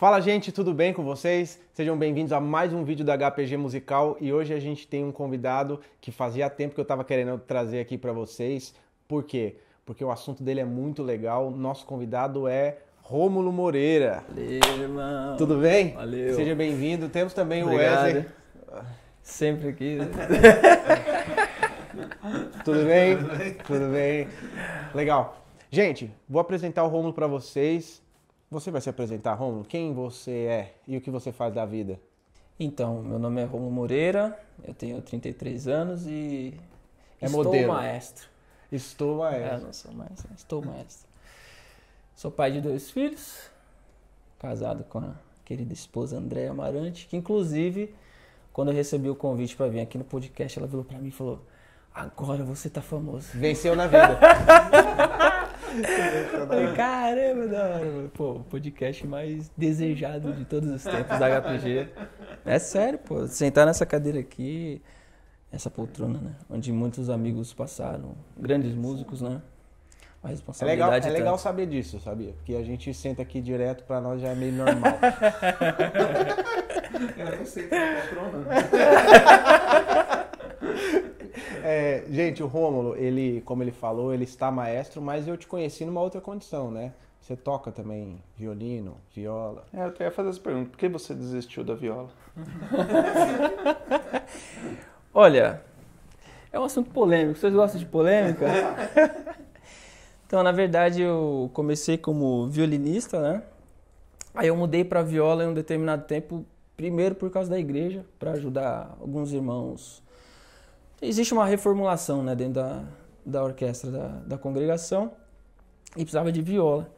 Fala gente, tudo bem com vocês? Sejam bem-vindos a mais um vídeo da HPG Musical e hoje a gente tem um convidado que fazia tempo que eu estava querendo trazer aqui para vocês. Por quê? Porque o assunto dele é muito legal. Nosso convidado é Rômulo Moreira. Valeu, irmão. Tudo bem? Valeu. Seja bem-vindo. Temos também Obrigado. o Wesley. Sempre aqui. Né? Tudo bem? Tudo bem? Legal. Gente, vou apresentar o Rômulo para vocês. Você vai se apresentar, Romulo? Quem você é e o que você faz da vida? Então, meu nome é Romulo Moreira, eu tenho 33 anos e é estou modelo. maestro. Estou maestro. É, não sou maestro, estou maestro. sou pai de dois filhos, casado com a querida esposa Andréia Amarante, que inclusive, quando eu recebi o convite para vir aqui no podcast, ela virou para mim e falou: Agora você tá famoso. Venceu na vida. caramba, da hora. Pô, podcast mais desejado de todos os tempos da HPG. É sério, pô. Sentar nessa cadeira aqui, essa poltrona, né? Onde muitos amigos passaram, grandes músicos, né? A é responsabilidade é legal, é legal saber disso, sabia? Porque a gente senta aqui direto, pra nós já é meio normal. Eu não sei, tá poltrona. Né? É, gente, o Rômulo, ele, como ele falou, ele está maestro, mas eu te conheci numa outra condição, né? Você toca também violino, viola. É, eu ia fazer essa pergunta. Por que você desistiu da viola? Olha, é um assunto polêmico. Vocês gostam de polêmica? então, na verdade, eu comecei como violinista, né? Aí eu mudei para viola em um determinado tempo, primeiro por causa da igreja, para ajudar alguns irmãos Existe uma reformulação né, dentro da, da orquestra da, da congregação e precisava de viola.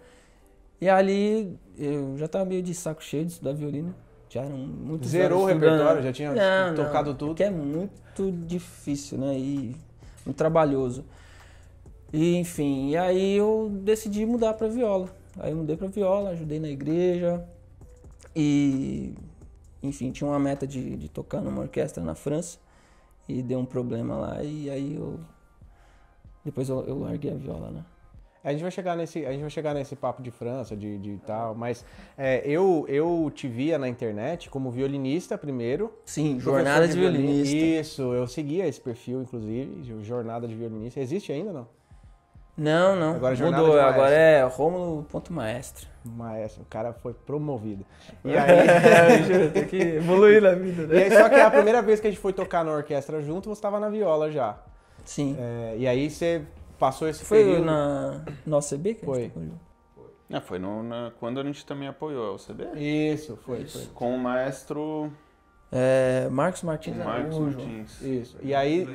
E ali eu já estava meio de saco cheio de estudar violino. Já eram Zerou o repertório, já tinha não, tocado não, é tudo. Que é muito difícil, né? E muito trabalhoso. E, enfim, e aí eu decidi mudar para viola. Aí eu mudei para viola, ajudei na igreja e enfim, tinha uma meta de, de tocar numa orquestra na França e deu um problema lá e aí eu depois eu, eu larguei a viola, né? A gente vai chegar nesse, a gente vai chegar nesse papo de França, de, de tal, mas é, eu, eu te via na internet como violinista primeiro. Sim, jornada de violinista. violinista. Isso, eu seguia esse perfil, inclusive, jornada de violinista. Existe ainda não? Não, não. Agora é Mudou, agora é Rômulo Ponto Maestro. Maestro, o cara foi promovido. É, e aí. É, tem que evoluir na vida, né? E aí, só que a primeira vez que a gente foi tocar na orquestra junto, você estava na viola já. Sim. É, e aí você passou esse foi período... na nossa CB que foi. Não, foi no, na, quando a gente também apoiou o CB. Isso, foi. Isso. foi. Com o maestro é, Marcos Martins é Marcos Araújo. Martins. Isso. E aí,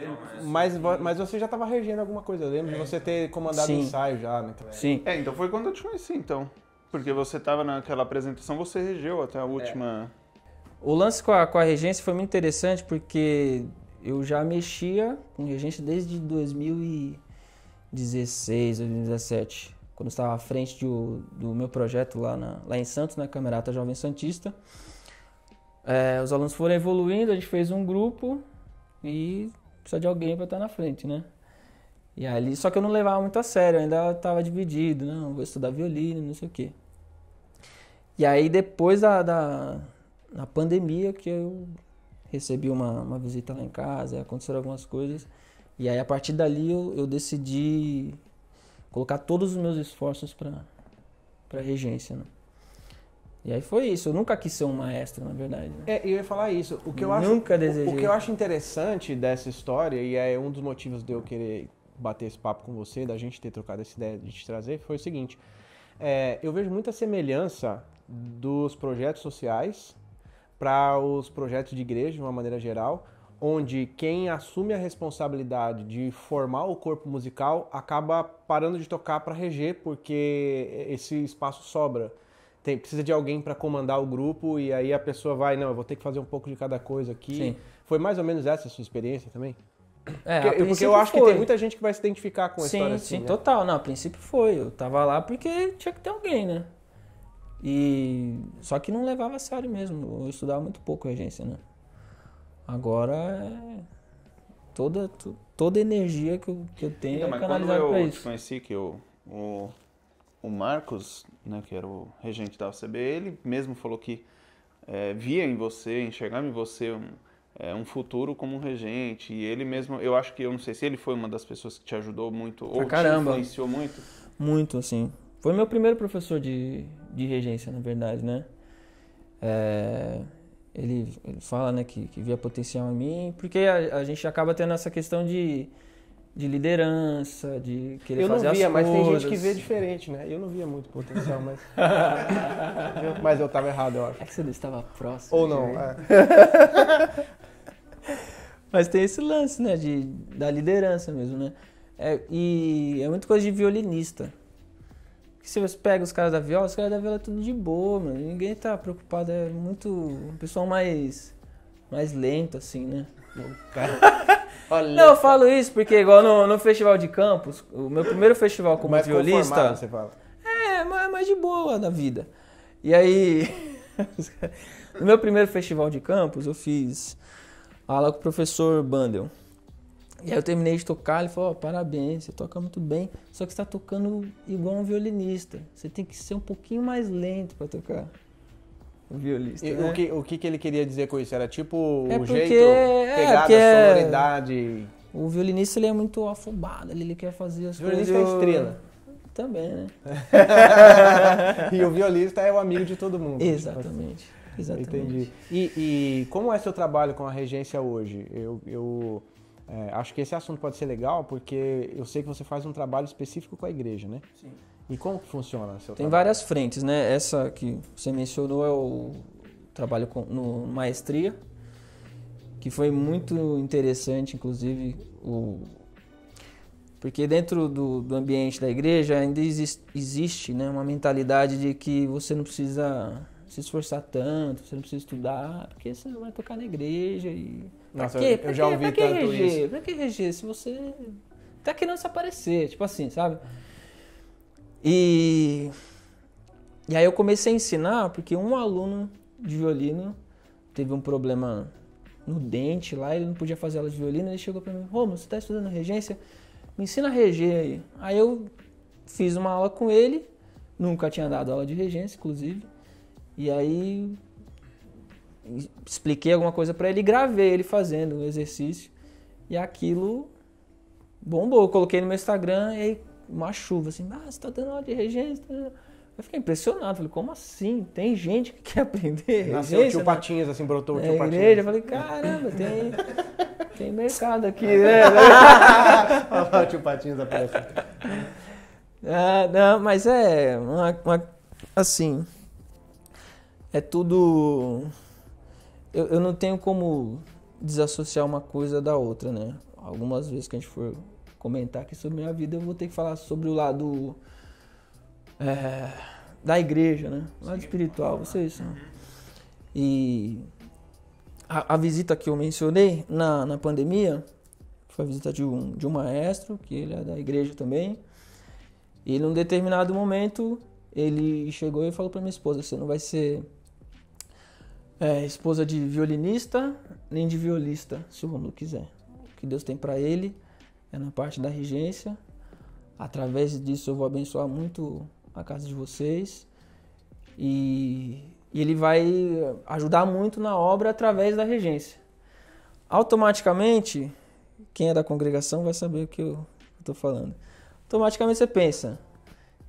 mas, mas você já estava regendo alguma coisa. Eu lembro de você ter comandado o ensaio já. Né? Sim. É, então foi quando eu te conheci, então. Porque você estava naquela apresentação, você regeu até a é. última... É. O lance com a, com a regência foi muito interessante porque eu já mexia com regência desde 2016, 2017, quando estava à frente do, do meu projeto lá, na, lá em Santos, na Camerata Jovem Santista. É, os alunos foram evoluindo, a gente fez um grupo e precisa de alguém para estar tá na frente, né? E ali, só que eu não levava muito a sério, ainda estava dividido, não, vou estudar violino, não sei o quê. E aí depois da, da, pandemia que eu recebi uma, uma visita lá em casa, aconteceram algumas coisas. E aí a partir dali eu, eu decidi colocar todos os meus esforços para regência, né? E aí foi isso. Eu nunca quis ser um maestro, na verdade. Né? É, eu ia falar isso. O que eu nunca acho, desejei. O, o que eu acho interessante dessa história, e é um dos motivos de eu querer bater esse papo com você, da gente ter trocado essa ideia de te trazer, foi o seguinte. É, eu vejo muita semelhança dos projetos sociais para os projetos de igreja, de uma maneira geral, onde quem assume a responsabilidade de formar o corpo musical acaba parando de tocar para reger, porque esse espaço sobra tem, precisa de alguém para comandar o grupo e aí a pessoa vai, não, eu vou ter que fazer um pouco de cada coisa aqui. Sim. Foi mais ou menos essa a sua experiência também? É, porque, porque eu acho foi. que tem muita gente que vai se identificar com a sim, história assim, Sim, né? total. Não, a princípio foi. Eu tava lá porque tinha que ter alguém, né? E só que não levava a sério mesmo. Eu estudava muito pouco agência né? Agora é toda toda energia que eu, que eu tenho então, é canalizada para isso. Quando eu te conheci que eu o o Marcos, né, que era o regente da UCB, ele mesmo falou que é, via em você, enxergava em você um, é, um futuro como um regente. E ele mesmo, eu acho que, eu não sei se ele foi uma das pessoas que te ajudou muito ou caramba. te influenciou muito. Muito, assim. Foi meu primeiro professor de, de regência, na verdade, né? É, ele, ele fala né, que, que via potencial em mim, porque a, a gente acaba tendo essa questão de de liderança, de querer fazer as coisas. Eu não via, mas tem gente que vê diferente, né? Eu não via muito potencial, mas. mas eu estava errado, eu acho. É que você estava próximo. Ou não, é. mas tem esse lance, né? De, da liderança mesmo, né? É, e é muita coisa de violinista. se você pega os caras da viola, os caras da viola é tudo de boa, mano. Ninguém tá preocupado, é muito. um pessoal mais. mais lento, assim, né? Cara. Olha não, eu falo isso porque, igual no, no Festival de Campos, o meu primeiro festival como mais violista. Você fala. É, mas mais de boa na vida. E aí. no meu primeiro festival de campos, eu fiz aula com o professor Bandel. E aí eu terminei de tocar, ele falou, oh, parabéns, você toca muito bem, só que você está tocando igual um violinista. Você tem que ser um pouquinho mais lento para tocar. O violista. E, né? o, que, o que, que ele queria dizer com isso? Era tipo é o jeito, é, é, pegada, é, sonoridade. O violinista ele é muito afobado, ele, ele quer fazer as o coisas. O violinista é estrela. Também, né? e o violista é o amigo de todo mundo. Tipo exatamente. Assim. Exatamente. Entendi. E, e, como é seu trabalho com a regência hoje? Eu, eu é, acho que esse assunto pode ser legal, porque eu sei que você faz um trabalho específico com a igreja, né? Sim. E como que funciona Tem trabalho? várias frentes, né? Essa que você mencionou é o trabalho com, no maestria, que foi muito interessante, inclusive, o... porque dentro do, do ambiente da igreja ainda existe, existe né, uma mentalidade de que você não precisa se esforçar tanto, você não precisa estudar, porque você vai tocar na igreja e... Nossa, pra quê? Pra eu já que, ouvi pra tanto reger? isso. Pra que reger se você tá querendo se aparecer, tipo assim, sabe? E, e aí eu comecei a ensinar porque um aluno de violino teve um problema no dente lá, ele não podia fazer aula de violino, ele chegou para mim, Romulo, você está estudando regência? Me ensina a reger aí. Aí eu fiz uma aula com ele, nunca tinha dado aula de regência, inclusive, e aí expliquei alguma coisa para ele e gravei ele fazendo o um exercício, e aquilo bombou, eu coloquei no meu Instagram, e aí uma chuva, assim, ah, você tá dando aula de regência? Tá? Eu fiquei impressionado, falei, como assim? Tem gente que quer aprender Nasceu o tio né? Patinhas, assim, brotou o tio Patinhas. eu falei, caramba, tem, tem mercado aqui, né? Olha o tio Patinhas aparece. Ah, não, mas é uma, uma, assim, é tudo... Eu, eu não tenho como desassociar uma coisa da outra, né? Algumas vezes que a gente for comentar aqui sobre minha vida, eu vou ter que falar sobre o lado é, da igreja, né? O lado Sim, espiritual, vocês. Uhum. E a, a, visita que eu mencionei na, na pandemia foi a visita de um, de um maestro, que ele é da igreja também. E num determinado momento ele chegou e falou para minha esposa: Você não vai ser é, esposa de violinista nem de violista, se o mundo quiser. O que Deus tem para ele é na parte da regência. Através disso eu vou abençoar muito a casa de vocês. E, e ele vai ajudar muito na obra através da regência. Automaticamente, quem é da congregação vai saber o que eu estou falando. Automaticamente você pensa,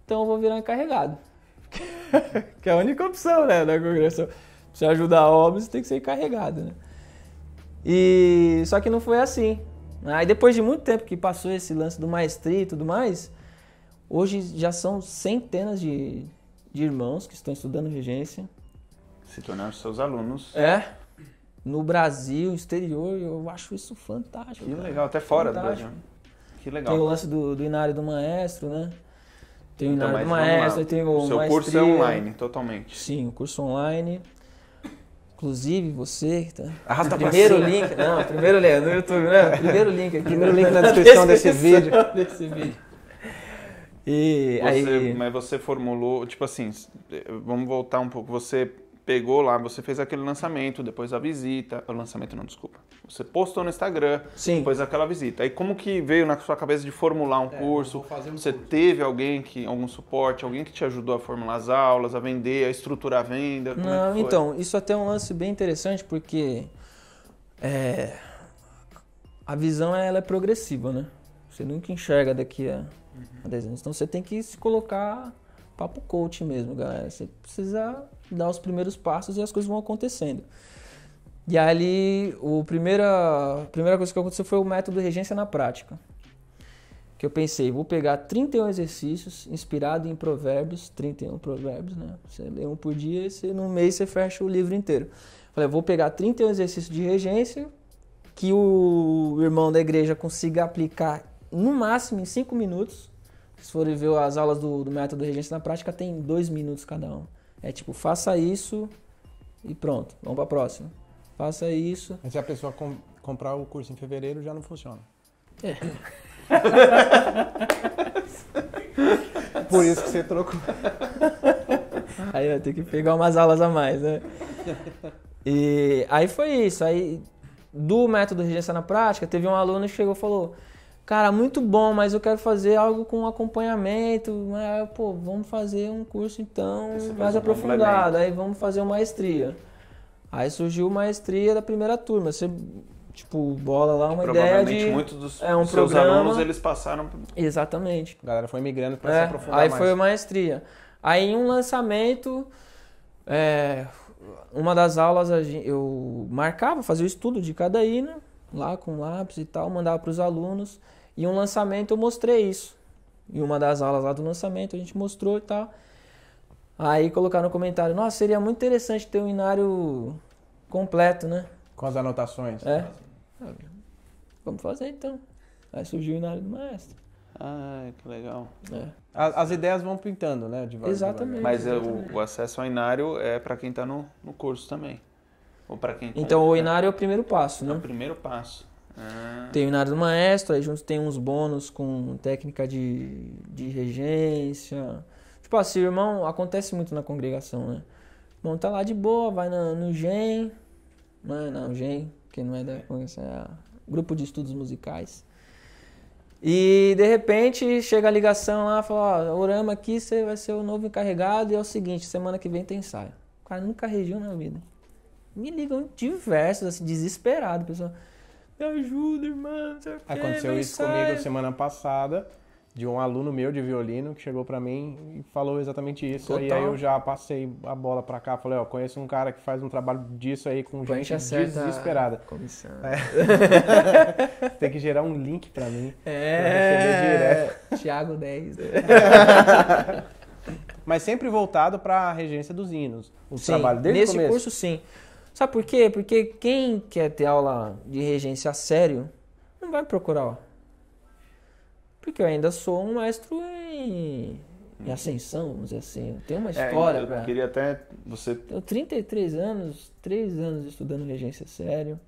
então eu vou virar encarregado. que é a única opção né, da congregação. Se você ajudar a obra, você tem que ser encarregado. Né? E, só que não foi assim. Né? Aí depois de muito tempo que passou esse lance do maestria e tudo mais, hoje já são centenas de, de irmãos que estão estudando regência. Se tornaram seus alunos. É. No Brasil, exterior, eu acho isso fantástico. Que cara. legal, até fora fantástico. do Brasil. Que legal. Tem o lance do, do Inário do Maestro, né? Tem o então, Inário do Maestro, tem o. O seu maestria. curso é online, totalmente. Sim, o curso online. Inclusive, você tá? Arrasta primeiro link. Não, primeiro link no YouTube, né? Primeiro link Primeiro né? link na descrição, desse vídeo. Desse vídeo. E você, aí... Mas você formulou, tipo assim, eh, vamos voltar um pouco. Você pegou lá, você fez aquele lançamento, depois a visita, o lançamento não, desculpa. Você postou no Instagram, Sim. depois aquela visita. Aí como que veio na sua cabeça de formular um é, curso? Um você curso. teve alguém que algum suporte, alguém que te ajudou a formular as aulas, a vender, a estruturar a venda? É não, é então, isso até é um lance bem interessante porque é, a visão ela é progressiva, né? Você nunca enxerga daqui a, uhum. anos. Então você tem que se colocar papo coach mesmo, galera. Você precisa dar os primeiros passos e as coisas vão acontecendo. E ali, o primeira, a primeira coisa que aconteceu foi o método Regência na Prática. Que eu pensei, vou pegar 31 exercícios inspirado em provérbios, 31 provérbios, né? Você lê um por dia e no mês você fecha o livro inteiro. Falei, vou pegar 31 exercícios de regência que o irmão da igreja consiga aplicar no máximo em 5 minutos se forem ver as aulas do, do método regência na prática, tem dois minutos cada uma. É tipo, faça isso e pronto, vamos para a próxima. Faça isso. Mas se a pessoa com, comprar o curso em fevereiro, já não funciona. É. Por isso que você trocou. Aí vai ter que pegar umas aulas a mais, né? E aí foi isso. Aí do método regência na prática, teve um aluno que chegou e falou: cara, muito bom, mas eu quero fazer algo com acompanhamento. Né? pô, vamos fazer um curso então mais aprofundado. Aí vamos fazer uma maestria. Aí surgiu maestria da primeira turma. Você, tipo, bola lá uma ideia de... muitos dos é um seus programa... alunos, eles passaram... Exatamente. A galera foi migrando para é, se aprofundar aí mais. Aí foi a maestria. Aí em um lançamento, é, uma das aulas eu marcava, fazia o estudo de cada hino, lá com lápis e tal, mandava para os alunos. E um lançamento eu mostrei isso. Em uma das aulas lá do lançamento a gente mostrou e tal. Aí colocaram no comentário: Nossa, seria muito interessante ter um inário completo, né? Com as anotações. É. vamos fazer então. Aí surgiu o inário do maestro. Ah, que legal. É. As, as, ideias vão pintando, né? Devagar, exatamente. Devagar. Mas é exatamente. O, o, acesso ao inário é para quem está no, no curso também. Ou para quem tá Então, o né? inário é o primeiro passo, né? É o né? primeiro passo. Ah. Tem o do Maestro, aí junto tem uns bônus com técnica de, de regência. Tipo assim, irmão, acontece muito na congregação, né? Bom, tá lá de boa, vai no GEM. Né? Não, não, GEM, que não é da congregação, é grupo de estudos musicais. E de repente chega a ligação lá, fala, ó, Orama aqui, você vai ser o novo encarregado e é o seguinte, semana que vem tem ensaio. O cara nunca regiu na vida. Me ligam diversos, assim, desesperado, pessoal. Me ajuda, irmã. Aconteceu isso sai. comigo semana passada de um aluno meu de violino que chegou para mim e falou exatamente isso. Total. E aí eu já passei a bola para cá, falei, ó, conheço um cara que faz um trabalho disso aí com Quando gente desesperada. Comissão. É. Tem que gerar um link para mim. É. Tiago 10. Mas sempre voltado para a regência dos hinos. O sim, trabalho dele Nesse curso sim. Sabe por quê? Porque quem quer ter aula de regência a sério não vai procurar. Porque eu ainda sou um maestro em, em ascensão, vamos dizer assim. Eu tenho uma é, história. É, eu pra... queria até você. Tenho 33 anos, 3 anos estudando regência a sério.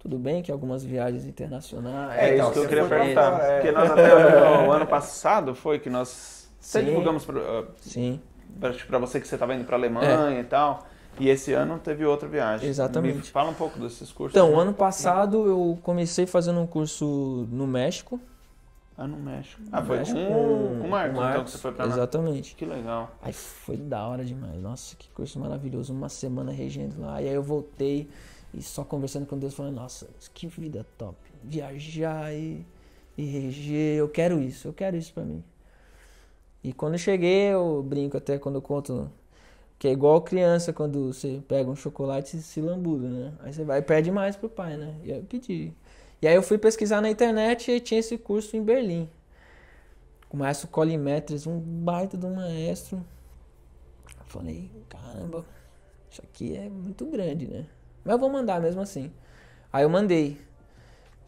Tudo bem que algumas viagens internacionais. É, isso que eu queria perguntar. Porque nós é. até o ano passado foi que nós. sempre divulgamos. Ah, pra, sim. Tipo, para você que você estava indo para a é. Alemanha é. e tal. E esse ano teve outra viagem. Exatamente. Me fala um pouco desses cursos. Então, ano passado eu comecei fazendo um curso no México. Ah, no México. Ah, foi México, com, com o Marcos, então, Marcos, então, que você foi pra lá. Exatamente. Que legal. Aí foi da hora demais. Nossa, que curso maravilhoso. Uma semana regendo lá. E aí eu voltei e só conversando com Deus, falando, nossa, que vida top. Viajar e, e reger. Eu quero isso, eu quero isso pra mim. E quando eu cheguei, eu brinco até quando eu conto que é igual criança, quando você pega um chocolate e se lambuda, né? Aí você vai e pede mais pro pai, né? E eu pedi. E aí eu fui pesquisar na internet e tinha esse curso em Berlim. Com o maestro Colin um baita do maestro. falei, caramba, isso aqui é muito grande, né? Mas eu vou mandar mesmo assim. Aí eu mandei.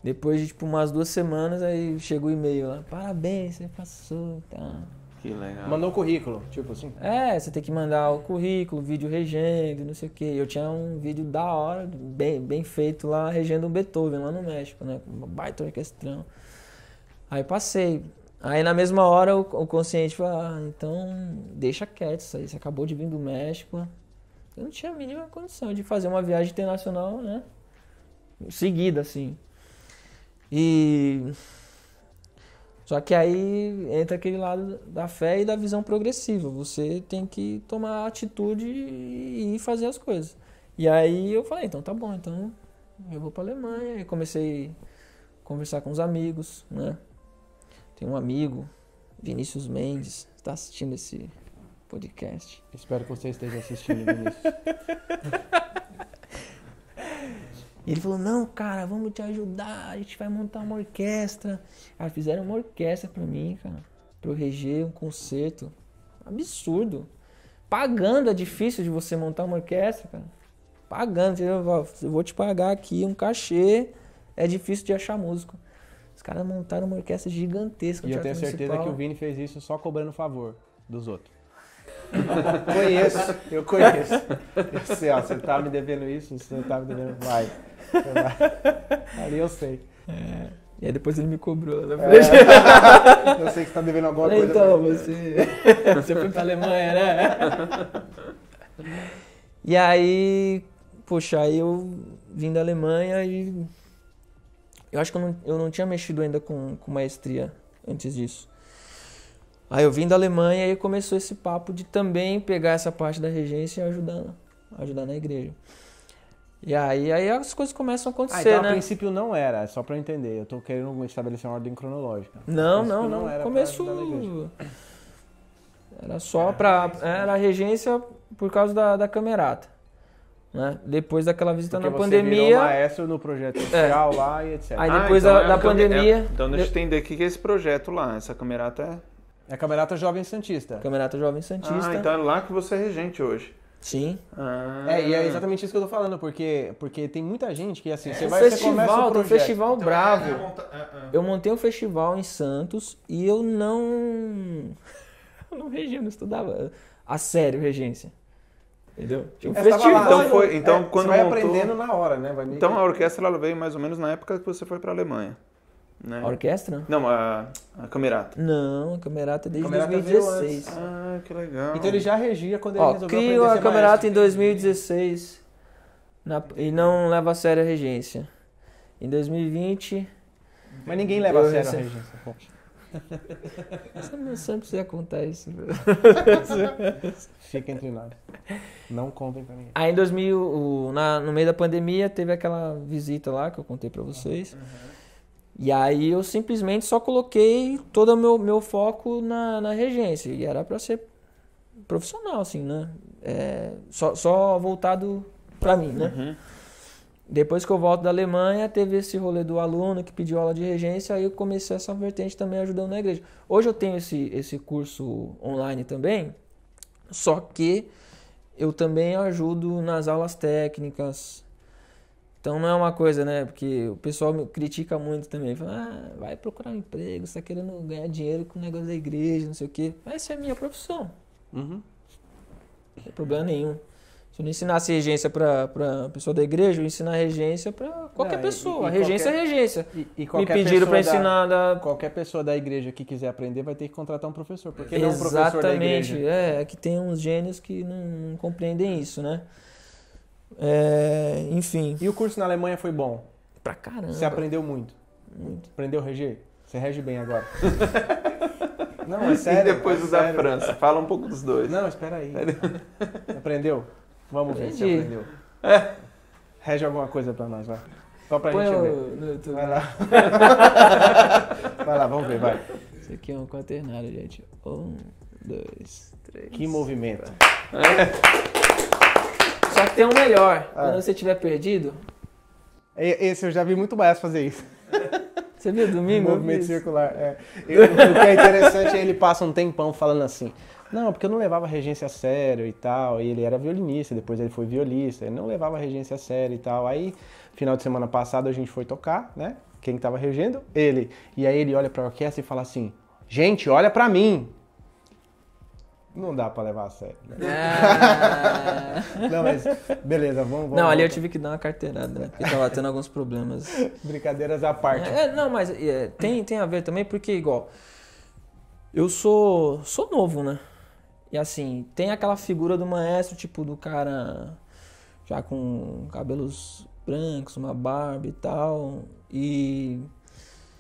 Depois de tipo umas duas semanas, aí chegou o e-mail lá, parabéns, você passou, tá. Que legal. Mandou o currículo, tipo assim? É, você tem que mandar o currículo, vídeo regendo, não sei o quê. Eu tinha um vídeo da hora, bem, bem feito lá, regendo um Beethoven, lá no México, né? Uma baita orquestrão. Aí passei. Aí na mesma hora o, o consciente falou, ah, então deixa quieto isso aí, você acabou de vir do México. Eu não tinha a mínima condição de fazer uma viagem internacional, né? Seguida, assim. E só que aí entra aquele lado da fé e da visão progressiva. Você tem que tomar atitude e fazer as coisas. E aí eu falei, então tá bom, então eu vou para Alemanha. E comecei a conversar com os amigos, né? Tem um amigo, Vinícius Mendes, está assistindo esse podcast. Espero que você esteja assistindo, Vinícius. E ele falou: Não, cara, vamos te ajudar, a gente vai montar uma orquestra. Aí fizeram uma orquestra pra mim, cara, pra eu reger um concerto. Absurdo. Pagando é difícil de você montar uma orquestra, cara. Pagando, Eu vou te pagar aqui um cachê, é difícil de achar músico. Os caras montaram uma orquestra gigantesca. E eu tenho certeza municipal. que o Vini fez isso só cobrando favor dos outros. conheço, eu conheço. Eu sei, ó, você tá me devendo isso, você tá me devendo. Vai. Ali eu sei. É. E aí depois ele me cobrou né? É. Eu sei que você tá devendo alguma coisa. Então, você, você foi pra Alemanha, né? E aí, poxa, aí eu vim da Alemanha e eu acho que eu não, eu não tinha mexido ainda com, com maestria antes disso. Aí eu vim da Alemanha e começou esse papo de também pegar essa parte da regência e ajudar, ajudar na igreja. E aí, aí as coisas começam a ah, acontecer, ah, então, né? a princípio não era, é só para eu entender. Eu tô querendo estabelecer uma ordem cronológica. Não, não, não, era começo era só para era a regência por causa da, da camerata. Né? Depois daquela visita Porque na você pandemia. Virou maestro no projeto é. social é. lá e etc. Aí ah, depois ah, então da, é da pandemia. É, então deixa eu entender o que é esse projeto lá. Essa camerata é. É a Camerata Jovem Santista. Camerata Jovem Santista. Ah, então é lá que você é regente hoje. Sim. Ah. É, e é exatamente isso que eu tô falando, porque, porque tem muita gente que assim, é. você vai festival, você tem um festival então, é, bravo. É, é, é, Eu montei um festival em Santos e eu não eu não regia, não estudava a sério regência. Entendeu? Um festival, então foi, então é, quando você vai montou... aprendendo na hora, né? Meio... Então a orquestra ela veio mais ou menos na época que você foi para Alemanha. Né? A orquestra? Não, a, a Camerata. Não, a Camerata é desde camerata 2016. Ah, que legal. Então ele já regia quando ele Ó, resolveu crio a Camerata em 2016 na, e não leva a sério a regência. Em 2020... Mas ninguém leva a sério a regência. Você sempre precisa contar isso. Fica entre nós. Não contem pra ninguém. Aí em 2000, o, na, no meio da pandemia, teve aquela visita lá que eu contei pra vocês. Uhum. E aí eu simplesmente só coloquei todo o meu, meu foco na, na regência. E era para ser profissional, assim, né? É, só, só voltado para mim, né? Uhum. Depois que eu volto da Alemanha, teve esse rolê do aluno que pediu aula de regência, aí eu comecei essa vertente também ajudando na igreja. Hoje eu tenho esse, esse curso online também, só que eu também ajudo nas aulas técnicas, então não é uma coisa, né? Porque o pessoal me critica muito também. Fala, ah, vai procurar um emprego, você tá querendo ganhar dinheiro com o negócio da igreja, não sei o quê. Mas essa é a minha profissão. Uhum. Não tem problema nenhum. Se eu não ensinasse regência para pessoa da igreja, eu ensino a regência para qualquer não, ah, pessoa. E, e regência é qualquer, é regência. E, e Me pediram para ensinar. Da, da... Qualquer pessoa da igreja que quiser aprender vai ter que contratar um professor. Porque Exatamente, não é um professor da igreja. É, é que tem uns gênios que não, não compreendem isso, né? É, enfim. E o curso na Alemanha foi bom? Pra caramba. Você aprendeu muito? Muito. Aprendeu a reger? Você rege bem agora. Não, é sério. E depois é o da sério. França. Fala um pouco dos dois. Não, espera aí. Aprendeu? Vamos Aprendi. ver se aprendeu. É. Rege alguma coisa pra nós, vai. Só pra Põe gente ver. Vai lá. vai lá, vamos ver, vai. Isso aqui é um quaternário, gente. Um, dois, três. Que movimento. É. Só que tem um melhor. É. Quando você tiver perdido. Esse eu já vi muito mais fazer isso. Você viu domingo? O movimento circular. É. Eu, o que é interessante é ele passa um tempão falando assim. Não, porque eu não levava a regência a sério e tal. E ele era violinista, depois ele foi violista. Ele não levava a regência a sério e tal. Aí, final de semana passado, a gente foi tocar, né? Quem estava regendo? Ele. E aí ele olha para orquestra e fala assim: Gente, olha para mim não dá para levar a sério. Né? É. não, mas beleza, vamos, vamos Não, ali eu tive que dar uma carteirada, né? Porque tava tendo alguns problemas. Brincadeiras à parte. É, não, mas é, tem, tem a ver também, porque igual. Eu sou, sou novo, né? E assim, tem aquela figura do maestro, tipo, do cara já com cabelos brancos, uma barba e tal. E.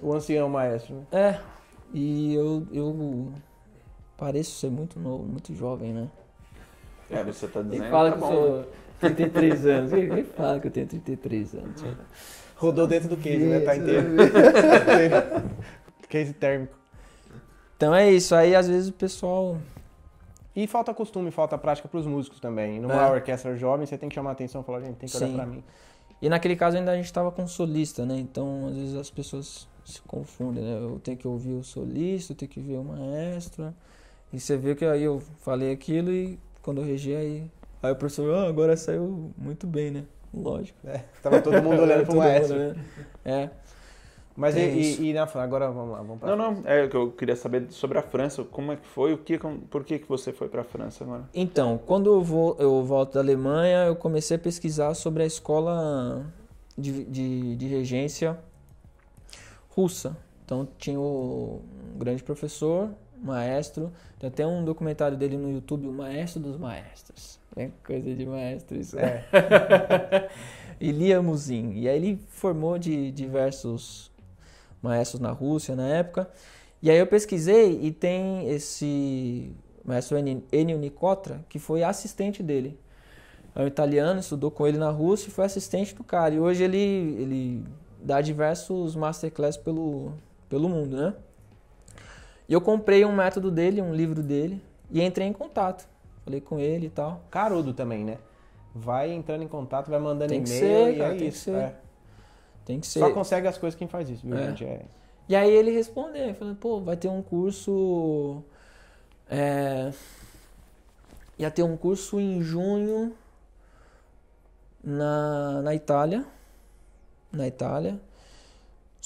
O ancião maestro, né? É. E eu, eu pareço ser muito novo, muito jovem, né? É, você tá dizendo. Ele fala tá que eu sou 33 né? anos. Ele fala que eu tenho 33 anos. Rodou dentro do case, né? Tá inteiro. case térmico. Então é isso. Aí às vezes o pessoal. E falta costume, falta prática para os músicos também. numa é. orquestra jovem, você tem que chamar a atenção e falar, gente, tem que olhar para mim. E naquele caso ainda a gente estava com solista, né? Então às vezes as pessoas se confundem, né? Eu tenho que ouvir o solista, eu tenho que ver o maestro. E você vê que aí eu falei aquilo e quando eu regi, aí, aí o professor, ah, agora saiu muito bem, né? Lógico. É, tava todo mundo olhando pro maestro. né? É. Mas é e, e, na agora vamos lá, vamos Não, não, é que eu queria saber sobre a França, como é que foi, o que, como, por que que você foi para a França agora? Então, quando eu vou, eu volto da Alemanha, eu comecei a pesquisar sobre a escola de, de, de regência russa. Então tinha o um grande professor maestro. Tem até um documentário dele no YouTube, O Maestro dos Maestros. É coisa de maestro isso. Né? É. e lia Musin. E aí ele formou de diversos maestros na Rússia na época. E aí eu pesquisei e tem esse maestro Ennio Nicotra, que foi assistente dele. É um italiano, estudou com ele na Rússia e foi assistente do cara. E hoje ele, ele dá diversos masterclass pelo, pelo mundo, né? E eu comprei um método dele, um livro dele, e entrei em contato. Falei com ele e tal. Carudo também, né? Vai entrando em contato, vai mandando e-mail. Ser, é cara, é tem isso, que ser, é. Tem que ser. Só consegue as coisas quem faz isso, viu, é. gente? É. E aí ele respondeu, falando, pô, vai ter um curso. É, ia ter um curso em junho na, na Itália. Na Itália.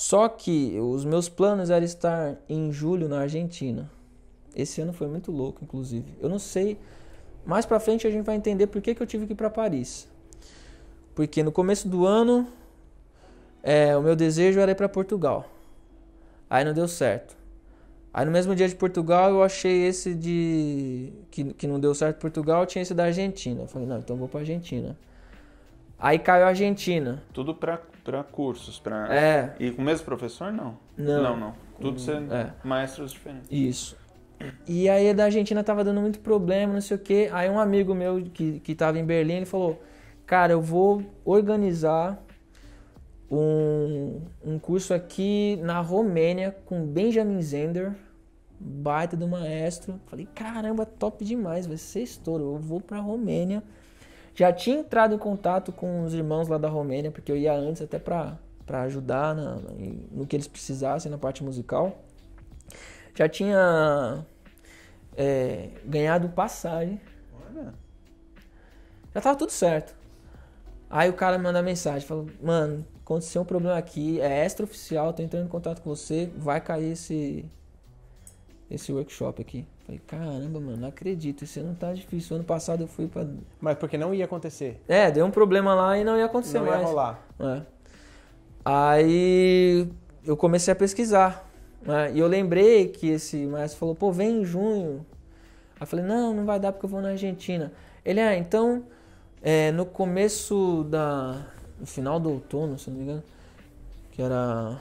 Só que os meus planos era estar em julho na Argentina. Esse ano foi muito louco, inclusive. Eu não sei, mais para frente a gente vai entender por que, que eu tive que ir para Paris. Porque no começo do ano, é, o meu desejo era ir para Portugal. Aí não deu certo. Aí no mesmo dia de Portugal, eu achei esse de. que, que não deu certo Portugal, tinha esse da Argentina. Eu falei, não, então vou para Argentina. Aí caiu a Argentina. Tudo pra para cursos, para é. e com o mesmo professor não. Não, não, não. tudo ser é. maestros diferentes. Isso. E aí da Argentina tava dando muito problema, não sei o quê. Aí um amigo meu que que tava em Berlim, ele falou: "Cara, eu vou organizar um, um curso aqui na Romênia com Benjamin Zender, baita do maestro". Falei: "Caramba, top demais, vai ser estouro. Eu vou para Romênia". Já tinha entrado em contato com os irmãos lá da Romênia, porque eu ia antes até para ajudar na, no que eles precisassem na parte musical. Já tinha é, ganhado passagem. Olha. Já tava tudo certo. Aí o cara me manda mensagem, falou, mano, aconteceu um problema aqui, é extraoficial, tô entrando em contato com você, vai cair esse, esse workshop aqui. Falei, caramba, mano, não acredito, esse ano tá difícil. Ano passado eu fui pra. Mas porque não ia acontecer. É, deu um problema lá e não ia acontecer não mais. Não ia rolar. É. Aí eu comecei a pesquisar. Né? E eu lembrei que esse maestro falou, pô, vem em junho. Aí eu falei, não, não vai dar porque eu vou na Argentina. Ele, ah, então, é, no começo da. No final do outono, se não me engano, que era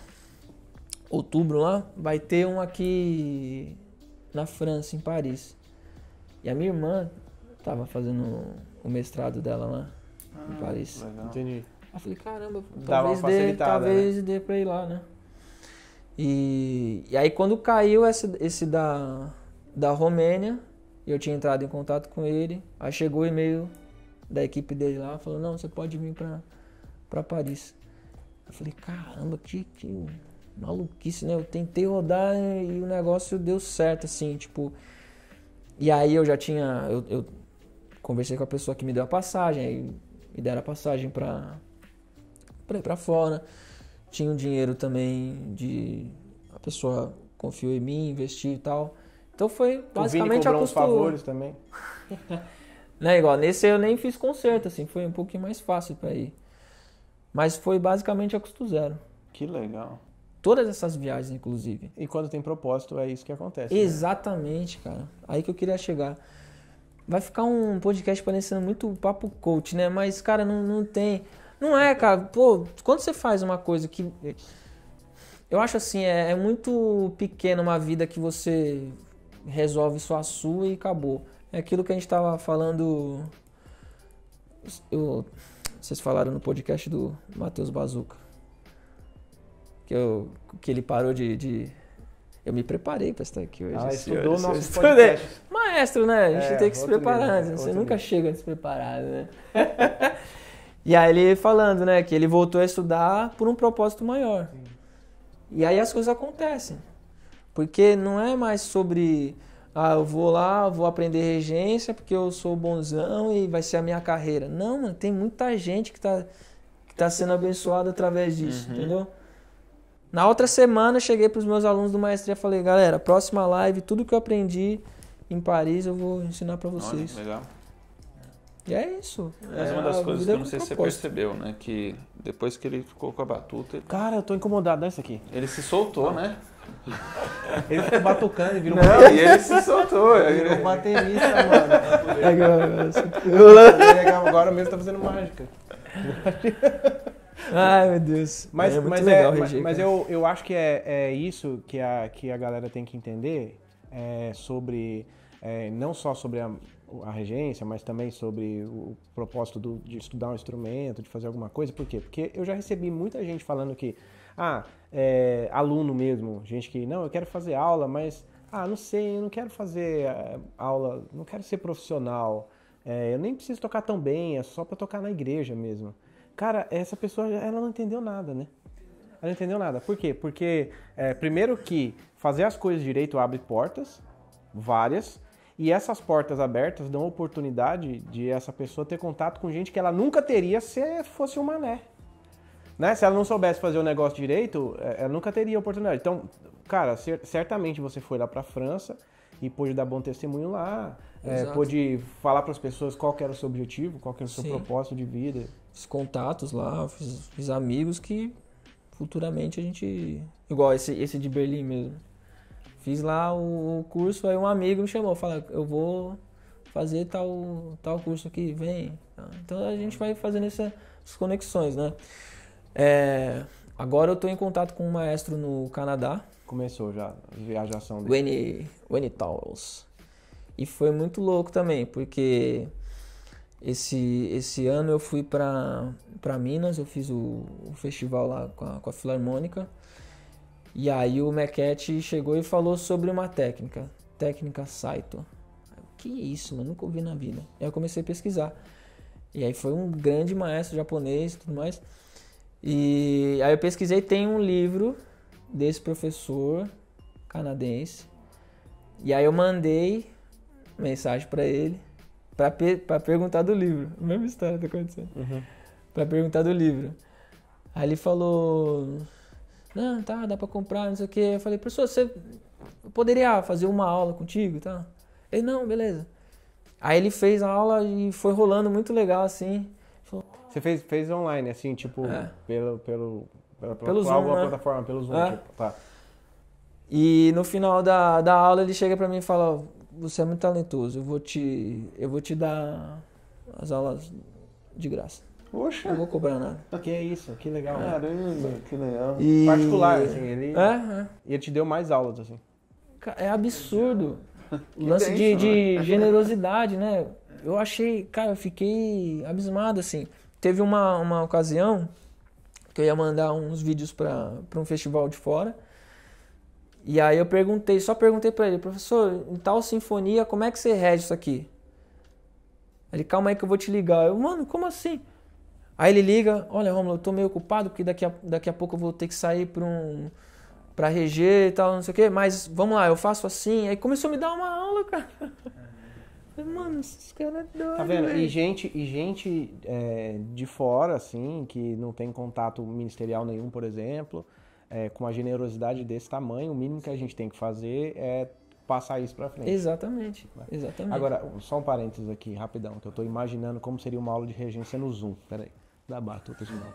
outubro lá, vai ter um aqui na França, em Paris. E a minha irmã tava fazendo o mestrado dela lá ah, em Paris. Entendi. Eu falei, caramba, talvez dê, né? talvez né? dê pra ir lá, né? E, e aí quando caiu esse, esse da, da Romênia, eu tinha entrado em contato com ele, aí chegou o e-mail da equipe dele lá, falou, não, você pode vir pra, pra Paris. Eu falei, caramba, que, que maluquice, né? Eu tentei rodar e o negócio deu certo, assim, tipo. E aí eu já tinha. Eu, eu conversei com a pessoa que me deu a passagem, aí me deram a passagem pra, pra ir pra fora. Tinha o um dinheiro também de. A pessoa confiou em mim, investiu e tal. Então foi basicamente a costura. Uns favores também. né, igual nesse eu nem fiz conserto assim, foi um pouquinho mais fácil para ir. Mas foi basicamente a custo zero. Que legal todas essas viagens, inclusive. E quando tem propósito, é isso que acontece. Né? Exatamente, né? cara. Aí que eu queria chegar. Vai ficar um podcast parecendo muito papo coach, né? Mas, cara, não, não tem. Não é, cara. Pô, quando você faz uma coisa que. Eu acho assim, é, é muito pequena uma vida que você resolve só a sua e acabou. É aquilo que a gente tava falando. Eu, vocês falaram no podcast do Matheus Bazuca que, eu, que ele parou de, de... Eu me preparei para estar aqui hoje. Ah, estudou o nosso estudei. É maestro, né? A gente é, tem que se preparar. Né? você nunca nível. chega despreparado, né? e aí ele falando, né? Que ele voltou a estudar por um propósito maior. Sim. E aí as coisas acontecem. Porque não é mais sobre... Ah, eu vou lá, vou aprender regência porque eu sou bonzão e vai ser a minha carreira. Não, mano. Tem muita gente que está que tá sendo abençoada através disso, uhum. entendeu? Na outra semana, eu cheguei para os meus alunos do Maestria e falei, galera, próxima live, tudo que eu aprendi em Paris eu vou ensinar para vocês. Olha, legal. E é isso. Mas é uma das coisas que eu é não sei se você percebeu, né? Que depois que ele ficou com a batuta. Ele... Cara, eu tô incomodado, nessa Isso aqui. Ele se soltou, ah. né? Ele ficou batucando e virou não, um. E ele se soltou. Ele virou baterista, mano. É, agora mesmo tá fazendo mágica. Ai, meu Deus. Mas é, mas legal, é, mas eu, eu acho que é, é isso que a, que a galera tem que entender é, sobre. É, não só sobre a, a, regência, mas também sobre o propósito do, de estudar um instrumento, de fazer alguma coisa. Por quê? Porque eu já recebi muita gente falando que, ah, é, aluno mesmo, gente que, não, eu quero fazer aula, mas, ah, não sei, eu não quero fazer é, aula, não quero ser profissional, é, eu nem preciso tocar tão bem, é só para tocar na igreja mesmo. Cara, essa pessoa, ela não entendeu nada, né? Ela não entendeu nada. Por quê? Porque, é, primeiro que fazer as coisas direito abre portas, várias, e essas portas abertas dão oportunidade de essa pessoa ter contato com gente que ela nunca teria se fosse um mané. Né? Se ela não soubesse fazer o negócio direito, é, ela nunca teria oportunidade. Então, cara, certamente você foi lá para a França e pôde dar bom testemunho lá, é, pôde falar para as pessoas qual era o seu objetivo, qual era o seu Sim. propósito de vida os contatos lá, fiz, fiz amigos que futuramente a gente. Igual esse, esse de Berlim mesmo. Fiz lá o, o curso, aí um amigo me chamou, fala, eu vou fazer tal, tal curso aqui, vem. Então a gente vai fazendo essas conexões, né? É, agora eu estou em contato com um maestro no Canadá. Começou já a viajação dele. Wayne, Wayne Towles. E foi muito louco também, porque... Esse, esse ano eu fui para Minas, eu fiz o, o festival lá com a, com a, Filarmônica. E aí o Mequete chegou e falou sobre uma técnica, técnica Saito. que isso, mano? Nunca ouvi na vida. E aí eu comecei a pesquisar. E aí foi um grande maestro japonês e tudo mais. E aí eu pesquisei, tem um livro desse professor canadense. E aí eu mandei mensagem para ele para perguntar do livro. mesma história tá acontecendo. Uhum. Para perguntar do livro. Aí ele falou: Não, tá, dá para comprar, não sei o quê. Eu falei: Professor, você poderia fazer uma aula contigo? Tá? Ele: Não, beleza. Aí ele fez a aula e foi rolando muito legal assim. Você fez, fez online, assim, tipo, é. pelo, pelo, pelo Zoom, alguma né? plataforma, pelo Zoom, é. tipo, tá. E no final da, da aula ele chega para mim e fala: você é muito talentoso, eu vou te, eu vou te dar as aulas de graça. Poxa. Não vou cobrar nada. Tá, que é isso, que legal. Caramba, que legal. E... Particular, assim, ele. É, é. E ele te deu mais aulas, assim. É absurdo. Que Lance de, de né? generosidade, né? Eu achei, cara, eu fiquei abismado, assim. Teve uma, uma ocasião que eu ia mandar uns vídeos para um festival de fora. E aí eu perguntei, só perguntei para ele, professor, em tal sinfonia, como é que você rege isso aqui? Ele, calma aí que eu vou te ligar. Eu, mano, como assim? Aí ele liga, olha, Romulo, eu tô meio ocupado porque daqui a, daqui a pouco eu vou ter que sair para um para reger e tal, não sei o quê, mas vamos lá, eu faço assim. Aí começou a me dar uma aula, cara. Mano, esses caras é doido, Tá vendo? E gente, e gente é, de fora, assim, que não tem contato ministerial nenhum, por exemplo, é, com uma generosidade desse tamanho, o mínimo que a gente tem que fazer é passar isso para frente. Exatamente, né? exatamente. Agora, só um parênteses aqui, rapidão, que eu estou imaginando como seria uma aula de regência no Zoom. Peraí, dá batuta de novo.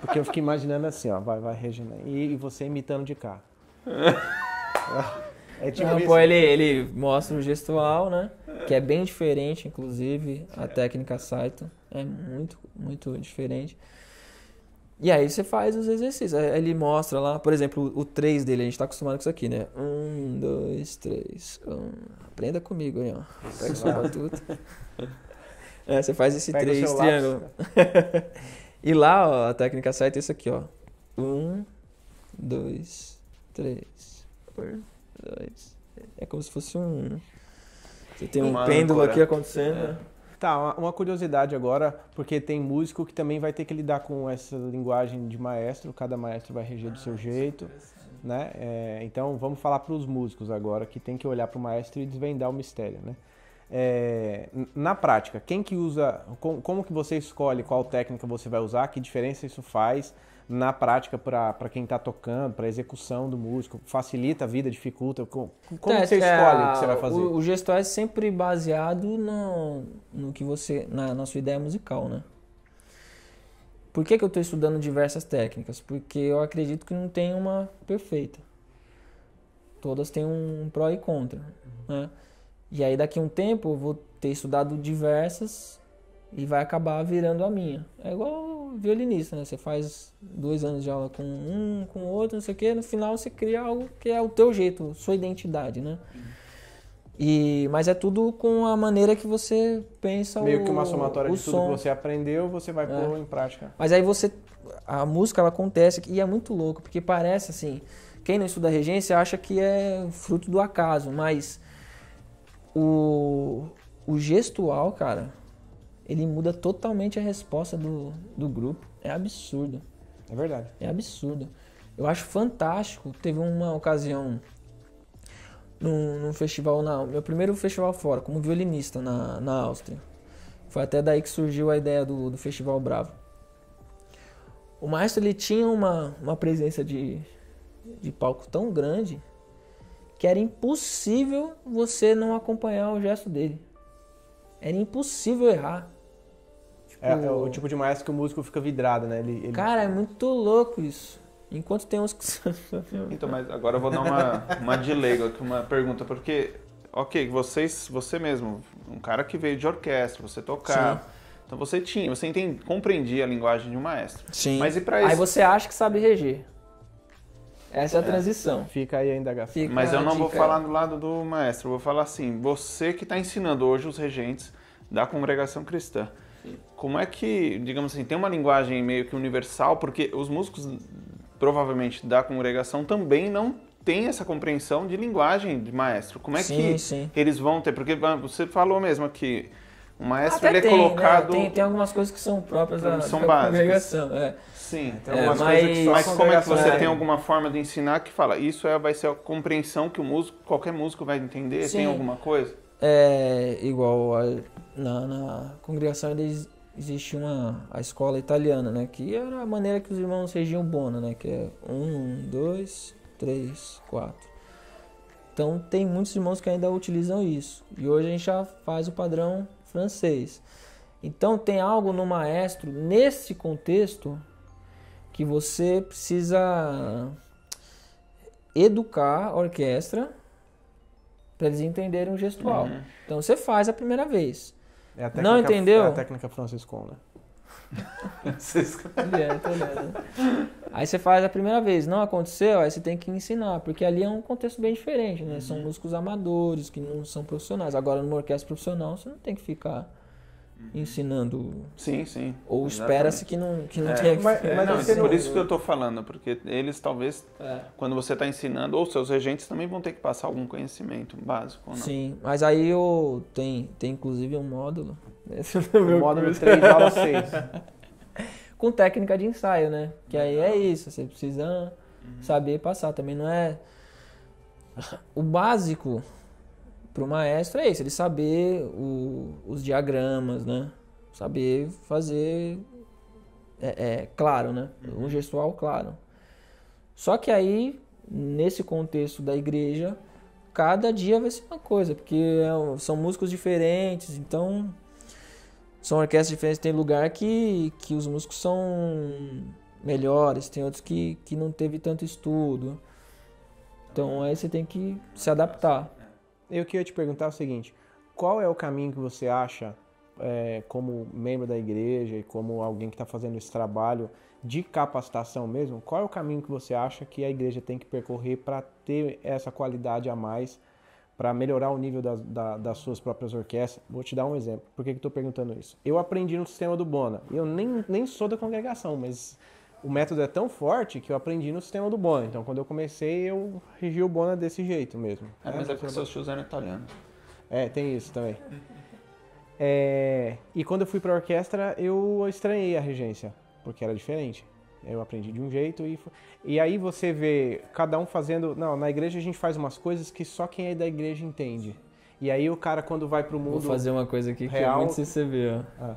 Porque eu fico imaginando assim, ó, vai, vai, Regina, e, e você imitando de cá. É tipo Não, pô, ele, ele mostra o gestual, né? Que é bem diferente, inclusive, a técnica Saito. É muito, muito diferente. E aí você faz os exercícios. Aí ele mostra lá, por exemplo, o 3 dele, a gente tá acostumado com isso aqui, né? Um, dois, três. Um. Aprenda comigo aí, ó. Pega tá sua batuta. É, você faz esse 3 triângulo. e lá, ó, a técnica certa é isso aqui, ó. Um, dois, três. Um, dois. Três. É como se fosse um. Você tem um Uma pêndulo âncora. aqui acontecendo, é. Tá, uma curiosidade agora, porque tem músico que também vai ter que lidar com essa linguagem de maestro, cada maestro vai reger ah, do seu ah, é jeito, né? É, então vamos falar para os músicos agora que tem que olhar para o maestro e desvendar o mistério, né? É, na prática, quem que usa, com, como que você escolhe qual técnica você vai usar, que diferença isso faz na prática para quem está tocando, para execução do músico, facilita a vida, dificulta, como, como você é, escolhe o que você vai fazer? O, o gestor é sempre baseado no, no que você, na, na sua ideia musical, né? Por que, que eu estou estudando diversas técnicas? Porque eu acredito que não tem uma perfeita. Todas têm um pró e contra, né? E aí daqui a um tempo eu vou ter estudado diversas e vai acabar virando a minha. É igual violinista, né? Você faz dois anos de aula com um, com outro, não sei o quê, no final você cria algo que é o teu jeito, sua identidade, né? E, mas é tudo com a maneira que você pensa Meio o, que uma somatória de som. tudo que você aprendeu, você vai é. pôr em prática. Mas aí você. A música ela acontece e é muito louco, porque parece assim. Quem não estuda regência acha que é fruto do acaso, mas o, o gestual, cara, ele muda totalmente a resposta do, do grupo. É absurdo. É verdade. É absurdo. Eu acho fantástico. Teve uma ocasião num, num festival na. Meu primeiro festival fora, como violinista na, na Áustria. Foi até daí que surgiu a ideia do, do Festival Bravo. O maestro ele tinha uma, uma presença de, de palco tão grande que era impossível você não acompanhar o gesto dele. Era impossível errar. Tipo, é, é, tipo- o tipo de maestro que o músico fica vidrado, né? Ele, ele... Cara, é muito louco isso. Enquanto tem uns que. então, mas agora eu vou dar uma, uma de leigo aqui, uma pergunta, porque, ok, vocês, você mesmo, um cara que veio de orquestra, você tocar. Sim. Então você tinha, você entende, compreendia a linguagem de um maestro. Sim. Mas e para isso? Aí você acha que sabe reger. Essa é a é. transição. Fica aí a indagação. Fica Mas eu não vou falar do lado do maestro, eu vou falar assim, você que está ensinando hoje os regentes da congregação cristã, como é que, digamos assim, tem uma linguagem meio que universal, porque os músicos provavelmente da congregação também não tem essa compreensão de linguagem de maestro. Como é sim, que sim. eles vão ter? Porque ah, você falou mesmo que o maestro Até ele é tem, é colocado. Né? Tem, tem algumas coisas que são próprias da, são da congregação. É. Sim, tem é, algumas é, mas, coisas que só Mas como é que você tem alguma forma de ensinar que fala, isso é, vai ser a compreensão que o músico, qualquer músico vai entender? Sim. Tem alguma coisa? É, igual a, na, na congregação eles existe uma a escola italiana, né? Que era a maneira que os irmãos regiam Bona, né? Que é um, dois, três, quatro. Então tem muitos irmãos que ainda utilizam isso. E hoje a gente já faz o padrão francês. Então tem algo no maestro nesse contexto que você precisa educar a orquestra para eles entenderem o gestual. Uhum. Então você faz a primeira vez. É a técnica, Não entendeu? É a técnica franciscana. Né? É, aí você faz a primeira vez, não aconteceu, aí você tem que ensinar, porque ali é um contexto bem diferente, né? Uhum. São músicos amadores que não são profissionais. Agora, numa orquestra profissional, você não tem que ficar Uhum. ensinando. Sim, sim. Ou espera-se que não, que não é, tenha que... Mas, mas é, não, é por isso que eu estou falando, porque eles talvez, é. quando você está ensinando, ou seus regentes também vão ter que passar algum conhecimento básico. Sim, mas aí eu, tem, tem inclusive um módulo. É o módulo 3 aula 6. Com técnica de ensaio, né? Que aí é isso, você precisa uhum. saber passar. Também não é. O básico para o maestro é isso, ele saber o, os diagramas, né? Saber fazer, é, é, claro, né? Uhum. Um gestual claro. Só que aí, nesse contexto da igreja, cada dia vai ser uma coisa, porque é são músicos diferentes, então são orquestras diferentes. Tem lugar que, que os músicos são melhores, tem outros que, que não teve tanto estudo. Então aí você tem que se adaptar eu queria te perguntar o seguinte: qual é o caminho que você acha, é, como membro da igreja e como alguém que está fazendo esse trabalho de capacitação mesmo, qual é o caminho que você acha que a igreja tem que percorrer para ter essa qualidade a mais, para melhorar o nível das, da, das, suas próprias orquestras? Vou te dar um exemplo. Por que estou perguntando isso? Eu aprendi no sistema do Bona. Eu nem, nem sou da congregação, mas o método é tão forte que eu aprendi no sistema do Bona. Então, quando eu comecei, eu regi o Bona desse jeito mesmo. É, mas é porque seus tios eram italianos. É, tem isso também. É, e quando eu fui para orquestra, eu estranhei a regência, porque era diferente. Eu aprendi de um jeito e e aí você vê cada um fazendo, não, na igreja a gente faz umas coisas que só quem é da igreja entende. E aí o cara quando vai pro mundo Vou fazer uma coisa aqui real, que é muito CCB, ó. Ah.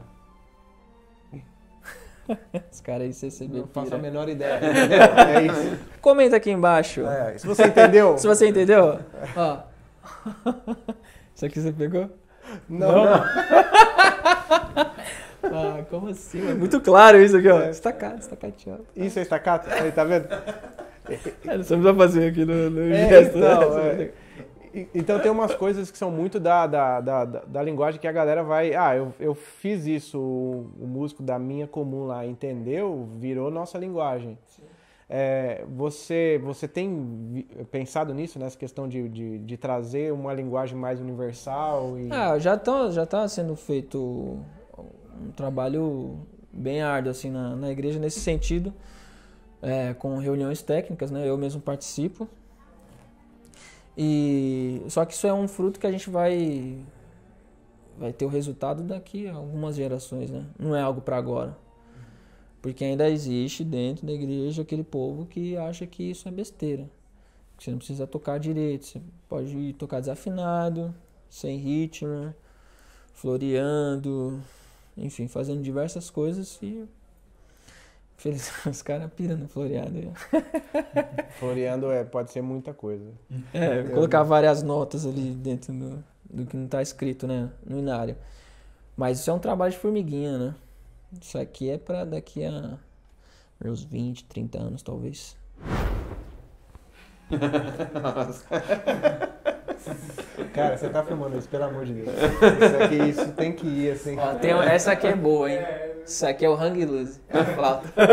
Os caras aí CCB. Não faço a menor ideia. é, é isso. Comenta aqui embaixo. É, se você entendeu. se você entendeu. Ó. Isso aqui você pegou? Não. não. não. ah, como assim? É muito claro isso aqui, ó. Estacado, é. estacateado. Isso é estacato? Aí, tá vendo? É, não precisa fazer aqui no, no é, gesto. Né? Então, né? Então tem umas coisas que são muito da, da, da, da, linguagem que a galera vai. Ah, eu, eu fiz isso, o músico da minha comum lá entendeu, virou nossa linguagem. É, você, você tem pensado nisso, nessa questão de, de, de trazer uma linguagem mais universal? E... Ah, já está já tá sendo feito um trabalho bem árduo assim, na, na igreja nesse sentido, é, com reuniões técnicas, né? eu mesmo participo e só que isso é um fruto que a gente vai vai ter o resultado daqui a algumas gerações, né? Não é algo para agora. Porque ainda existe dentro da igreja aquele povo que acha que isso é besteira. Que você não precisa tocar direito, você pode tocar desafinado, sem ritmo, floreando, enfim, fazendo diversas coisas e Feliz, os caras piram no floreado. floreando é, pode ser muita coisa. É, colocar várias notas ali dentro do, do que não está escrito, né? No inário. Mas isso é um trabalho de formiguinha, né? Isso aqui é para daqui a meus 20, 30 anos, talvez. Nossa. Cara, você tá filmando isso, pelo amor de Deus. Isso aqui, isso tem que ir, assim. Ó, tem, essa aqui é boa, hein? É, isso aqui é o hang loose, é a flauta.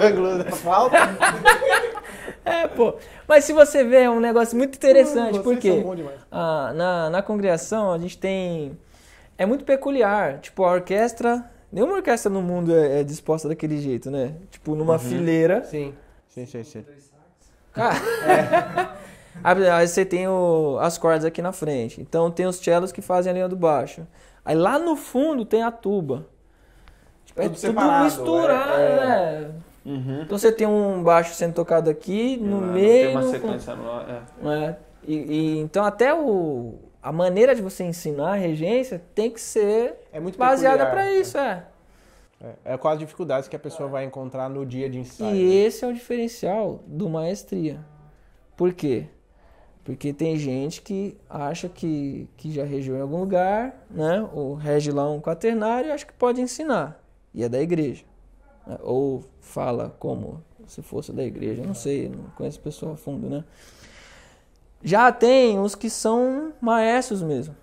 hang loose é a flauta? é, pô. Mas se você vê, é um negócio muito interessante, uh, porque ah, na, na congregação a gente tem... É muito peculiar, tipo, a orquestra... Nenhuma orquestra no mundo é, é disposta daquele jeito, né? Tipo, numa uhum. fileira. Sim, sim, sim, sim. Ah, é. Aí você tem o, as cordas aqui na frente. Então tem os cellos que fazem a linha do baixo. Aí lá no fundo tem a tuba é tudo, separado, misturado, é, né? Uhum. Então você tem um baixo sendo tocado aqui, no meio. tem uma sequência com... no... é. é. E, e, então até o, a maneira de você ensinar a regência tem que ser é muito baseada para é. isso, é. é. É com as dificuldades que a pessoa é. vai encontrar no dia de ensaio. E né? esse é o diferencial do maestria. Por quê? Porque tem gente que acha que, que já regiu em algum lugar, né? o rege lá um quaternário e acha que pode ensinar e é da igreja. Né? Ou fala como se fosse da igreja, não sei, não conheço a pessoa a fundo, né? Já tem os que são maestros mesmo.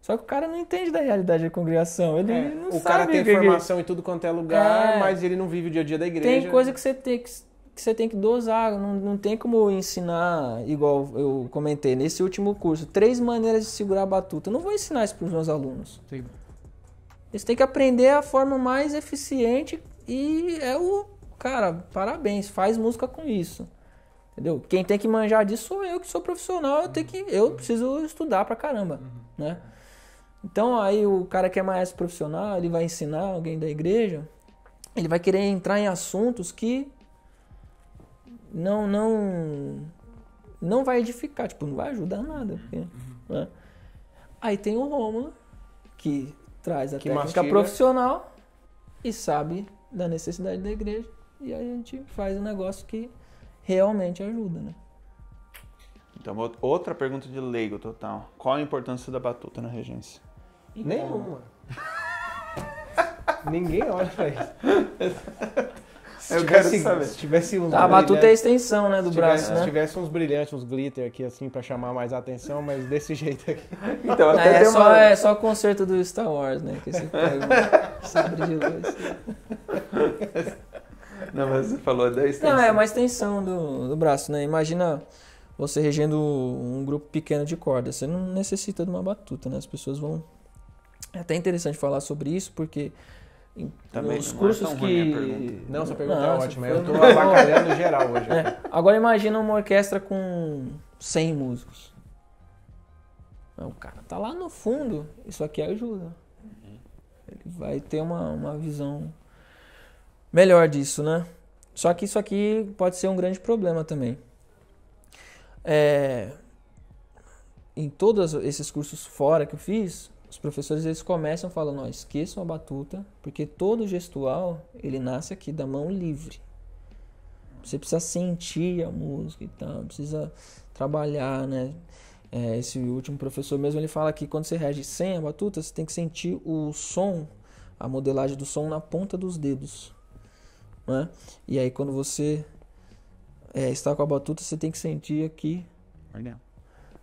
Só que o cara não entende da realidade da congregação. Ele é, não o sabe. O cara tem formação em tudo quanto é lugar, é, mas ele não vive o dia a dia da igreja. Tem coisa que você tem que, que você tem que dosar. Não, não tem como ensinar, igual eu comentei nesse último curso, três maneiras de segurar a batuta. Eu não vou ensinar isso para os meus alunos. Sim. Eles têm que aprender a forma mais eficiente e é o cara, parabéns, faz música com isso. Entendeu? Quem tem que manjar disso sou eu que sou profissional, eu tenho que eu uhum. preciso estudar pra caramba, uhum. né? É. Então aí o cara que é maestro profissional, ele vai ensinar alguém da igreja, ele vai querer entrar em assuntos que não não não vai edificar, tipo, não vai ajudar nada, porque, uhum. né? Aí tem o Rômulo que traz a que técnica mastiga. profissional e sabe da necessidade da igreja e a gente faz um negócio que realmente ajuda, né? Então, outra pergunta de leigo total. Qual a importância da batuta na regência? Então. Nenhuma. Ninguém olha pra isso. Se eu tivesse, quero saber. Se tivesse uns a batuta é a extensão, né, do braço, né? Se tivesse uns brilhantes, uns glitter aqui, assim, pra chamar mais a atenção, mas desse jeito aqui. Então, até é, é só, é só concerto do Star Wars, né, que você pega um sabre de luz. Não, mas você falou da extensão. Não, é uma extensão do, do braço, né? Imagina você regendo um grupo pequeno de cordas. Você não necessita de uma batuta, né? As pessoas vão... É até interessante falar sobre isso, porque... Também os é cursos que. É não, essa pergunta não, é ótima. Foi... Eu tô avacalhando geral hoje. É. Agora imagina uma orquestra com 100 músicos. O cara tá lá no fundo, isso aqui ajuda. Ele vai ter uma, uma visão melhor disso, né? Só que isso aqui pode ser um grande problema também. É, em todos esses cursos fora que eu fiz, os professores eles começam falando, ó, esqueçam a batuta, porque todo gestual ele nasce aqui da mão livre. Você precisa sentir a música e tal, precisa trabalhar, né? É, esse último professor mesmo ele fala que quando você rege sem a batuta, você tem que sentir o som, a modelagem do som na ponta dos dedos. Né? E aí quando você é, está com a batuta, você tem que sentir aqui.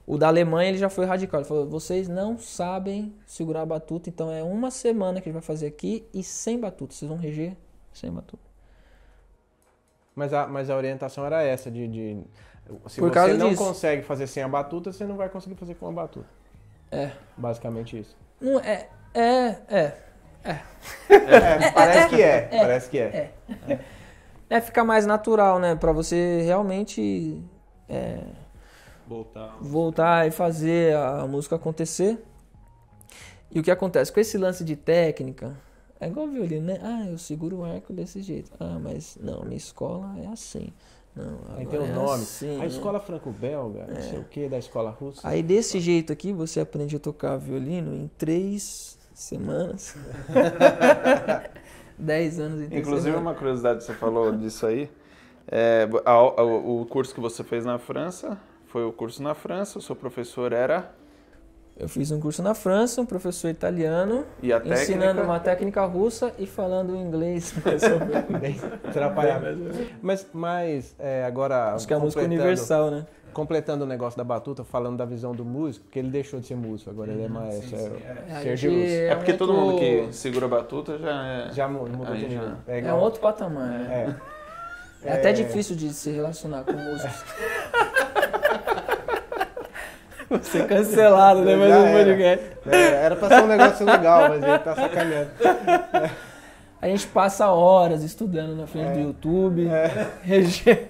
O da Alemanha ele já foi radical. Ele falou: vocês não sabem segurar a batuta, então é uma semana que a gente vai fazer aqui e sem batuta. Vocês vão reger sem batuta. Mas a, mas a orientação era essa: de, de se Por você não consegue fazer sem a batuta, você não vai conseguir fazer com a batuta. É. Basicamente isso. Não, é. É. É. É. é parece que é, é, Parece que é. É. é, é. ficar mais natural, né? Pra você realmente. É voltar, voltar e fazer a música acontecer. E o que acontece? Com esse lance de técnica, é igual violino, né? Ah, eu seguro o arco desse jeito. Ah, mas não, minha escola é assim. Não, Aí tem um é nomes. Assim, a né? escola franco-belga, é. não sei é. o que, da escola russa. Aí desse jeito aqui, você aprende a tocar violino em três semanas. Dez anos e três Inclusive, uma curiosidade, você falou disso aí. É, a, a, o curso que você fez na França foi o curso na França? O seu professor era? Eu fiz um curso na França, um professor italiano, ensinando uma técnica russa e falando inglês. Atrapalhado. mas, mas é, agora. Acho que é a música universal, né? Completando o negócio da batuta, falando da visão do músico, que ele deixou de ser músico, agora ele é hum, maestro. Sim, é, é, é, é, porque todo mundo que segura a batuta já é. Já muda de nível. É, é um outro patamar. Né? É. É, até é. difícil de se relacionar com músicos. Você é cancelado, né? Mas não foi Era. É, era pra ser um negócio legal, mas ele tá sacaneando. A gente passa horas estudando na frente é. do YouTube. É. Regi...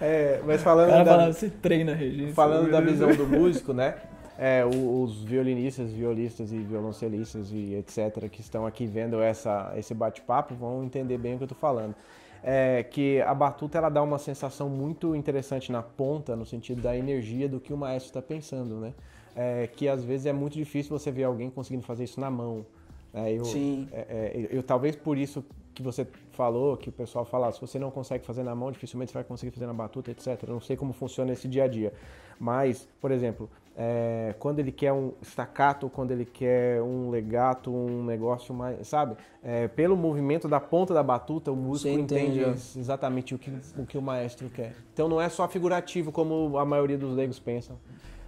É, mas falando. cara da, você treina, Regina. Falando da visão do músico, né? É, os violinistas, violistas e violoncelistas e etc. que estão aqui vendo essa, esse bate-papo vão entender bem o que eu estou falando é, que a batuta ela dá uma sensação muito interessante na ponta, no sentido da energia do que o maestro está pensando, né? É, que às vezes é muito difícil você ver alguém conseguindo fazer isso na mão. É, eu, Sim. É, é, eu, talvez por isso que você falou, que o pessoal fala, ah, se você não consegue fazer na mão, dificilmente você vai conseguir fazer na batuta, etc. Eu não sei como funciona esse dia a dia. Mas, por exemplo, é, quando ele quer um staccato, quando ele quer um legato, um negócio mais, sabe? É, pelo movimento da ponta da batuta, o músico entende. entende exatamente o que, o que o maestro quer. Então não é só figurativo, como a maioria dos leigos pensam.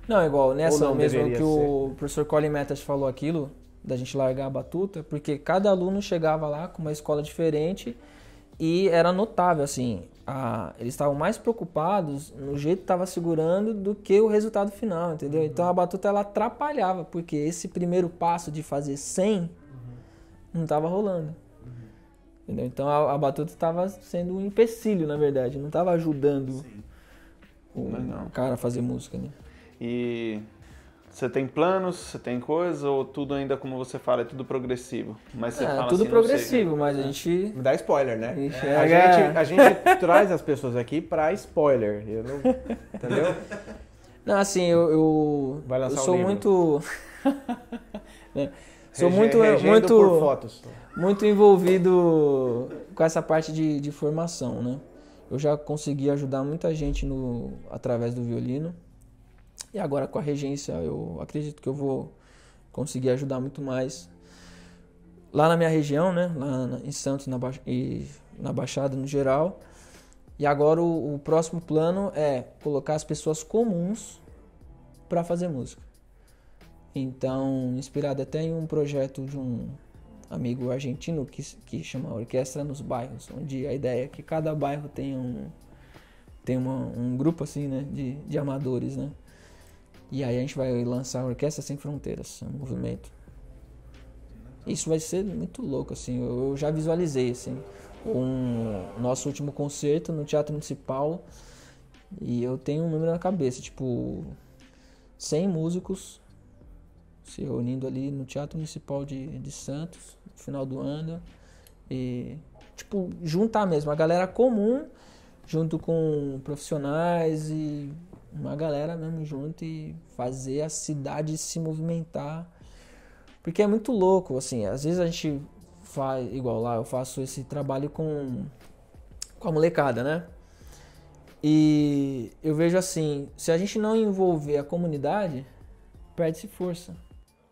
Não, é igual nessa não mesmo que ser. o professor Colin Metas falou aquilo, da gente largar a batuta, porque cada aluno chegava lá com uma escola diferente e era notável, assim, a, eles estavam mais preocupados no jeito que estava segurando do que o resultado final, entendeu? Uhum. Então a batuta ela atrapalhava, porque esse primeiro passo de fazer 100 uhum. não estava rolando. Uhum. Entendeu? Então a, a batuta estava sendo um empecilho, na verdade, não estava ajudando Sim. o, não, cara a fazer música, né? E você tem planos, você tem coisas, ou tudo ainda, como você fala, é tudo progressivo? Mas você é, fala tudo assim, progressivo, mas a é. gente... Dá spoiler, né? É, a é. gente, a gente traz as pessoas aqui pra spoiler, eu não... entendeu? Não, assim, eu, eu, Vai lançar eu sou um muito... Né? sou muito, muito, muito envolvido com essa parte de, de formação, né? Eu já consegui ajudar muita gente no, através do violino. E agora com a regência, eu acredito que eu vou conseguir ajudar muito mais. Lá na minha região, né? Lá em Santos na e na Baixada no geral. E agora o, o próximo plano é colocar as pessoas comuns para fazer música. Então, inspirado até em um projeto de um amigo argentino que, que chama Orquestra nos Bairros, onde a ideia é que cada bairro tenha um, tenha uma, um grupo assim, né, de, de amadores, né? E aí a gente vai lançar a Orquestra Sem Fronteiras, um movimento. Isso vai ser muito louco, assim. Eu já visualizei, assim, um nosso último concerto no Teatro Municipal. E eu tenho um número na cabeça, tipo, 100 músicos se reunindo ali no Teatro Municipal de, de Santos, no final do ano. E, tipo, juntar mesmo a galera comum junto com profissionais e uma galera mesmo junto e fazer a cidade se movimentar. Porque é muito louco, assim, às vezes a gente faz, igual lá, eu faço esse trabalho com, com a molecada, né? E eu vejo assim, se a gente não envolver a comunidade, perde-se força.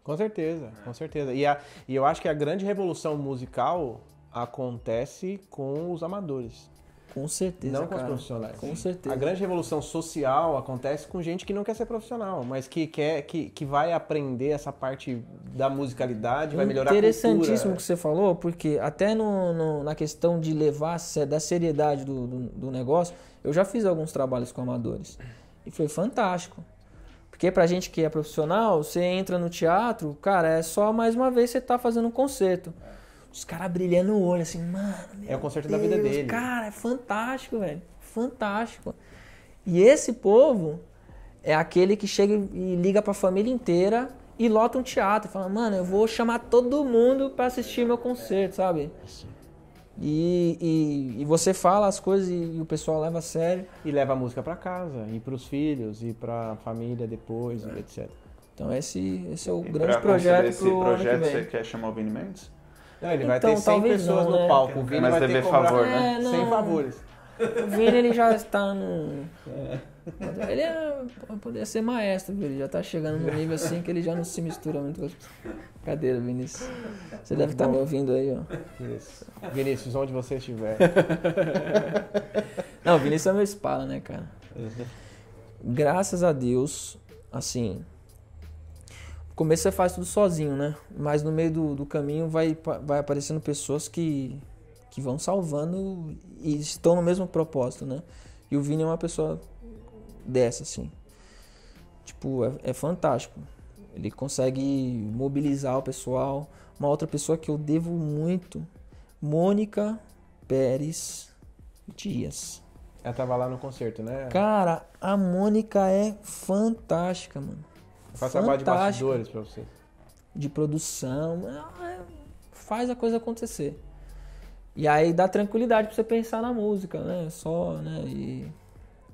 Com certeza, com certeza. E, a, e eu acho que a grande revolução musical acontece com os amadores. Com certeza. Não com cara. os profissionais. Com certeza. A grande revolução social acontece com gente que não quer ser profissional, mas que quer que, que vai aprender essa parte da musicalidade, vai melhorar a cultura. Interessantíssimo que você falou, porque até no, no, na questão de levar da seriedade do, do, do negócio, eu já fiz alguns trabalhos com amadores. E foi fantástico. Porque pra gente que é profissional, você entra no teatro, cara, é só mais uma vez você tá fazendo um concerto. É. Os caras brilhando o olho, assim, mano. É o concerto Deus, da vida dele. Cara, é fantástico, velho. Fantástico. E esse povo é aquele que chega e liga pra família inteira e lota um teatro. Fala, mano, eu vou chamar todo mundo para assistir meu concerto, sabe? E, e, e, você fala as coisas e, e, o pessoal leva a sério. E leva a música para casa, e para os filhos, e para a família depois, é. etc. Então esse, esse é o grande projeto. Esse pro projeto você quer chamar o Vini Mendes? Não, ele vai ter 100 então, pessoas não, né? no palco. O Vini Mas vai ter é favor, né? É, 100 favores. O Vini, ele já está no... Ele é, poderia ser maestro, ele já está chegando num nível assim que ele já não se mistura muito com as Cadê, Vinícius? Você deve estar tá me ouvindo aí, ó. Isso. Vinícius, onde você estiver. Não, Vinícius é meu espala, né, cara? Uhum. Graças a Deus, assim, começo você faz tudo sozinho, né? Mas no meio do, do caminho vai, vai aparecendo pessoas que, que vão salvando e estão no mesmo propósito, né? E o Vini é uma pessoa dessa, assim. Tipo, é, é fantástico. Ele consegue mobilizar o pessoal. Uma outra pessoa que eu devo muito, Mônica Pérez Dias. Ela tava lá no concerto, né? Cara, a Mônica é fantástica, mano. Faça a de bastidores para você. De produção. Ah, faz a coisa acontecer. E aí dá tranquilidade para você pensar na música, né? Só, né? E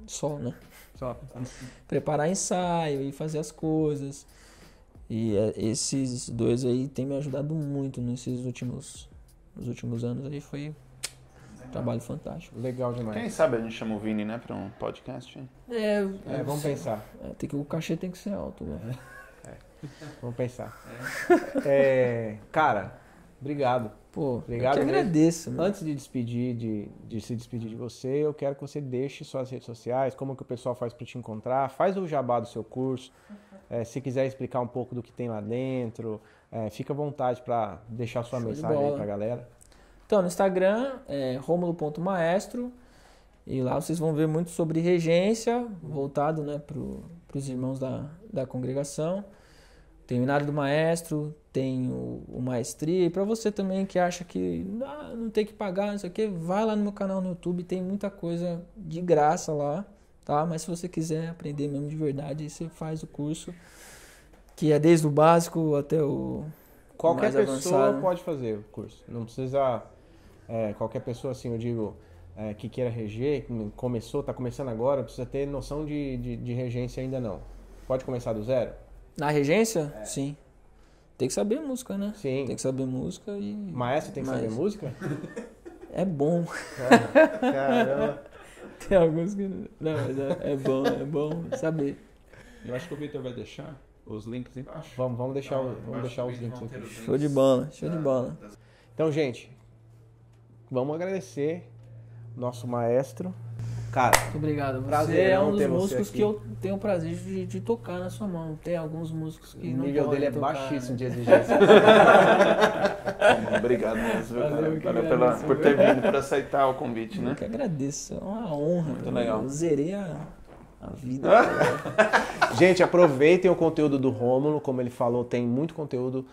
só, né? Só. Preparar ensaio e fazer as coisas. E eh, esses dois aí têm me ajudado muito nesses últimos, nos últimos anos aí foi Trabalho fantástico. Legal demais. Quem sabe a gente chama o Vini, né, pra um podcast? É, é vamos sim. pensar. É, tem que, o cachê tem que ser alto, né? É. é. Vamos pensar. É. É, cara, obrigado. Pô, obrigado eu que agradeço. Mesmo. Mano. Antes de despedir, de, de, se despedir de você, eu quero que você deixe suas redes sociais, como que o pessoal faz para te encontrar, faz o jabá do seu curso, é, se quiser explicar um pouco do que tem lá dentro, é, fica à vontade para deixar sua Show mensagem aí para a galera. Então, no Instagram é romulo.maestro e lá vocês vão ver muito sobre regência, voltado né, para os irmãos da, da congregação. Tem o Inário do Maestro, tem o, o Maestria. E para você também que acha que ah, não tem que pagar, não sei o quê, vai lá no meu canal no YouTube, tem muita coisa de graça lá, tá? Mas se você quiser aprender mesmo de verdade, você faz o curso, que é desde o básico até o. Qualquer pessoa avançado. pode fazer o curso, não precisa é, qualquer pessoa, assim, eu digo, é, que queira reger, que começou, está começando agora, precisa ter noção de, de, de, regência ainda não. Pode começar do zero? Na regência? É. Sim. Tem que saber música, né? Sim. Tem que saber música e. Maestro tem que saber música? É bom. Caramba. tem alguns que. Não, mas é, é bom, é bom saber. Eu acho que o Victor vai deixar os links embaixo. Vamos, vamos deixar, ah, vamos então, deixar os links aqui. Show de bola, show de bola. Então, gente, vamos agradecer nosso maestro. Cara, muito obrigado. Você é um dos músicos que eu tenho o prazer de, de, tocar na sua mão. Tem alguns músicos que o não. O nível dele é tocar, baixíssimo né? de exigência. obrigado mesmo, cara. Valeu, pela, por ter vindo, por aceitar o convite, né? Eu que agradeço. É uma honra. Muito cara. Né? legal. Eu zerei a, a vida. Gente, aproveitem o conteúdo do Rômulo. Como ele falou, tem muito conteúdo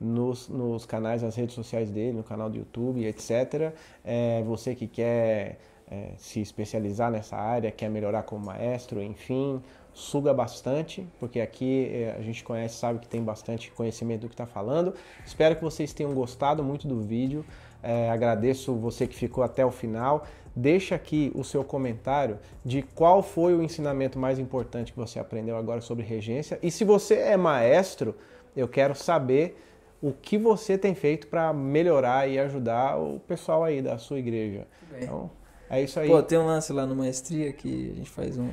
nos, nos canais, nas redes sociais dele, no canal do YouTube, etc. É, você que quer é, se especializar nessa área, quer melhorar como maestro, enfim, suga bastante, porque aqui é, a gente conhece, sabe que tem bastante conhecimento do que está falando. Espero que vocês tenham gostado muito do vídeo. É, agradeço você que ficou até o final. Deixa aqui o seu comentário de qual foi o ensinamento mais importante que você aprendeu agora sobre regência. E se você é maestro, eu quero saber o que você tem feito para melhorar e ajudar o pessoal aí da sua igreja. Então, é isso aí. Pô, tem um lance lá no Maestria que a gente faz um.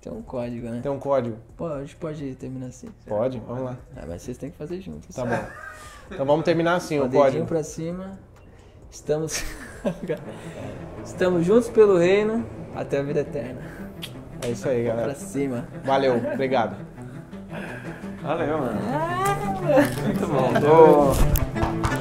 Tem um código, né? Tem um código. Pô, a gente pode terminar assim. Pode, vamos lá. Ah, mas vocês têm que fazer juntos. Tá bom. Então vamos terminar assim, o, o código. para cima. Estamos. Estamos juntos pelo reino até a vida eterna. É isso aí, galera. Pra cima. Valeu, obrigado. Valeu, mano. Ah! 怎么？